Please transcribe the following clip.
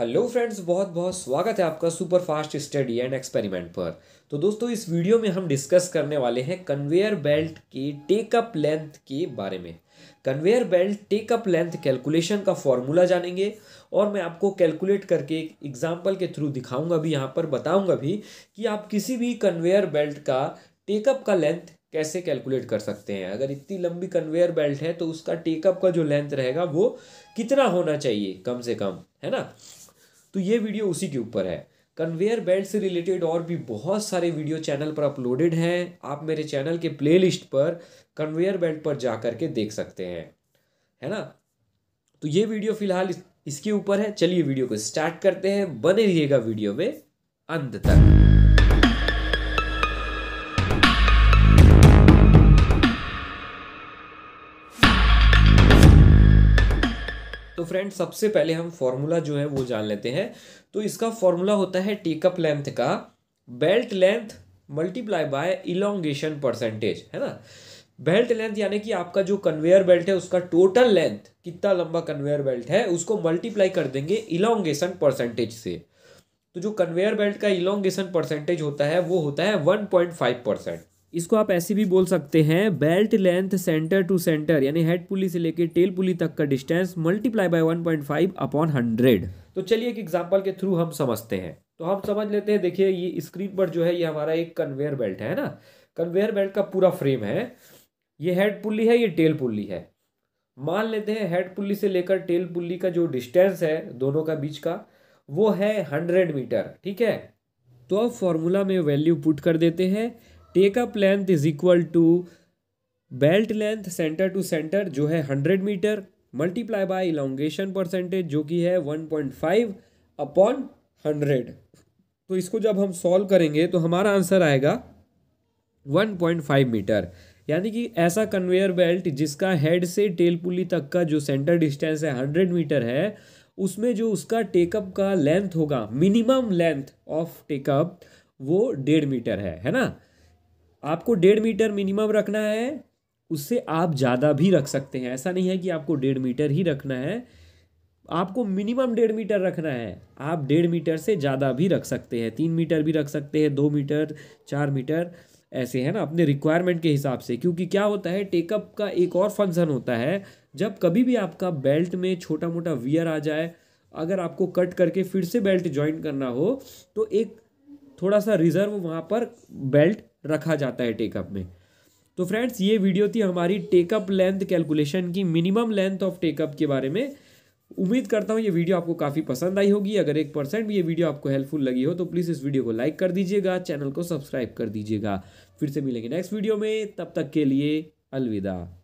hello friends बहुत बहुत स्वागत है आपका super fast study and experiment पर तो दोस्तों इस वीडियो में हम डिस्कस करने वाले हैं कन्वेयर बेल्ट के टेकअप लेंथ के बारे में conveyor belt take up length calculation का फॉर्मूला जानेंगे और मैं आपको कैलकुलेट करके एक एग्जाम्पल के थ्रू दिखाऊंगा भी यहाँ पर बताऊँगा भी कि आप किसी भी कन्वेयर बेल्ट का टेकअप का लेंथ कैसे कैलकुलेट कर सकते हैं अगर इतनी लंबी कन्वेयर बेल्ट है तो उसका टेकअप का जो लेंथ रहेगा वो कितना होना चाहिए कम से कम है ना तो ये वीडियो उसी के ऊपर है कन्वेयर बेल्ट से रिलेटेड और भी बहुत सारे वीडियो चैनल पर अपलोडेड हैं आप मेरे चैनल के प्लेलिस्ट पर कन्वेयर बेल्ट पर जा कर के देख सकते हैं है ना तो ये वीडियो फिलहाल इसके ऊपर है चलिए वीडियो को स्टार्ट करते हैं बने रहिएगा वीडियो में अंत तक तो फ्रेंड सबसे पहले हम फॉर्मूला जो है वो जान लेते हैं तो इसका फॉर्मूला होता है टेकअप लेंथ का belt length multiply by elongation percentage है ना बेल्ट लेंथ यानी कि आपका जो कन्वेयर बेल्ट है उसका टोटल लेंथ कितना लंबा कन्वेयर बेल्ट है उसको मल्टीप्लाई कर देंगे इलोंगेशन परसेंटेज से तो जो कन्वेयर बेल्ट का इलोंगेशन परसेंटेज होता है वो होता है वन पॉइंट फाइव परसेंट इसको आप ऐसे भी बोल सकते हैं belt length centre to centre यानी हेड पुली से लेकर टेल पुली तक का distance multiply by 1.5 upon hundred तो चलिए एक एग्जाम्पल के थ्रू हम समझते हैं तो हम समझ लेते हैं देखिए ये स्क्रीन पर जो है ये हमारा एक कन्वेयर बेल्ट है ना कन्वेयर बेल्ट का पूरा फ्रेम है ये हेड पुली है ये टेल पुली है मान लेते हैं हेड पुली से लेकर टेल पुली का जो डिस्टेंस है दोनों का बीच का वो है हंड्रेड मीटर ठीक है तो अब फॉर्मूला में वैल्यू पुट कर देते हैं take up length is equal to belt length centre to centre जो है hundred metre multiply by elongation percentage जो कि है one point five upon hundred तो इसको जब हम सॉल्व करेंगे तो हमारा आंसर आएगा वन पॉइंट फाइव मीटर यानी कि ऐसा कन्वेयर बेल्ट जिसका हेड से टेल पुली तक का जो सेंटर डिस्टेंस है हंड्रेड मीटर है उसमें जो उसका टेकअप का लेंथ होगा मिनिमम लेंथ ऑफ टेकअप वो डेढ़ मीटर है है ना आपको डेढ़ मीटर मिनिमम रखना है उससे आप ज़्यादा भी रख सकते हैं ऐसा नहीं है कि आपको डेढ़ मीटर ही रखना है आपको मिनिमम डेढ़ मीटर रखना है आप डेढ़ मीटर से ज़्यादा भी रख सकते हैं तीन मीटर भी रख सकते हैं दो मीटर चार मीटर ऐसे है ना अपने रिक्वायरमेंट के हिसाब से क्योंकि क्या होता है टेकअप का एक और फंक्शन होता है जब कभी भी आपका बेल्ट में छोटा मोटा वियर आ जाए अगर आपको कट करके फिर से बेल्ट ज्वाइन करना हो तो एक थोड़ा सा रिज़र्व वहाँ पर बेल्ट रखा जाता है टेकअप में तो फ्रेंड्स ये वीडियो थी हमारी टेकअप लेंथ कैलकुलेशन की मिनिमम लेंथ ऑफ टेकअप के बारे में उम्मीद करता हूँ ये वीडियो आपको काफ़ी पसंद आई होगी अगर एक परसेंट भी ये वीडियो आपको हेल्पफुल लगी हो तो प्लीज़ इस वीडियो को लाइक कर दीजिएगा चैनल को सब्सक्राइब कर दीजिएगा फिर से मिलेंगे नेक्स्ट वीडियो में तब तक के लिए अलविदा